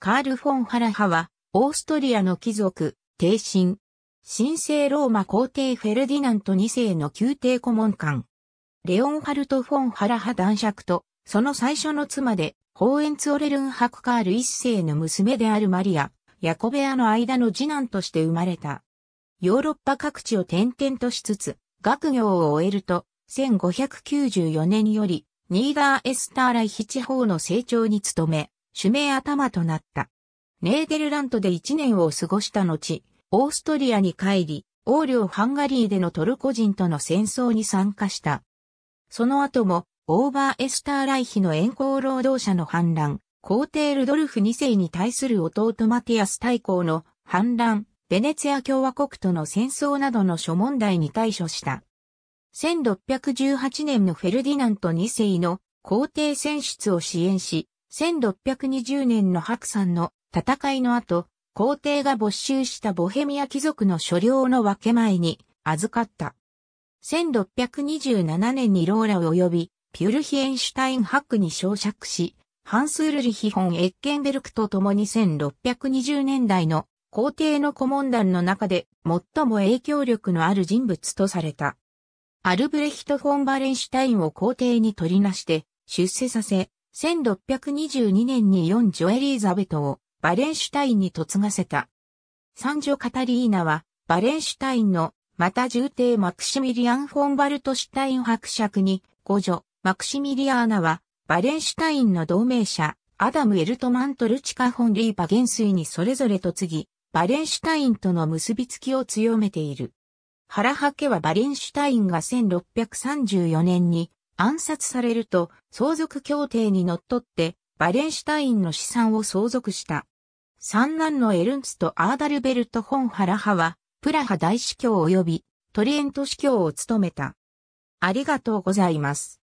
カール・フォン・ハラハは、オーストリアの貴族、帝神。神聖ローマ皇帝フェルディナント2世の宮廷顧問官。レオンハルト・フォン・ハラハ男爵と、その最初の妻で、ホーエンツオレルンハクカール一世の娘であるマリア、ヤコベアの間の次男として生まれた。ヨーロッパ各地を転々としつつ、学業を終えると、1594年より、ニーダーエスターライヒ地方の成長に努め、主名頭となった。ネーデルラントで1年を過ごした後、オーストリアに帰り、王領ハンガリーでのトルコ人との戦争に参加した。その後も、オーバーエスターライヒの遠行労働者の反乱、皇帝ルドルフ2世に対する弟マティアス大公の反乱、ベネツィア共和国との戦争などの諸問題に対処した。1618年のフェルディナント2世の皇帝選出を支援し、1620年の白山の戦いの後、皇帝が没収したボヘミア貴族の所領の分け前に預かった。1627年にローラ及び、ピュルヒエンシュタイン博に昇釈し、ハンスールリヒホン・エッケンベルクと共に1620年代の皇帝の顧問団の中で最も影響力のある人物とされた。アルブレヒト・フォン・バレンシュタインを皇帝に取りなして出世させ、1622年に四女エリーザベトをバレンシュタインに嫁がせた。三女カタリーナはバレンシュタインのまた重帝マクシミリアン・フォンバルトシュタイン伯爵に五女マクシミリアーナはバレンシュタインの同盟者アダム・エルトマントルチカ・フォン・リーパ元帥にそれぞれ嫁ぎバレンシュタインとの結びつきを強めている。原ハケはバレンシュタインが1634年に暗殺されると相続協定にのっとってバレンシュタインの資産を相続した。三男のエルンツとアーダルベルト・ホン・ハラハは、プラハ大司教及びトリエント司教を務めた。ありがとうございます。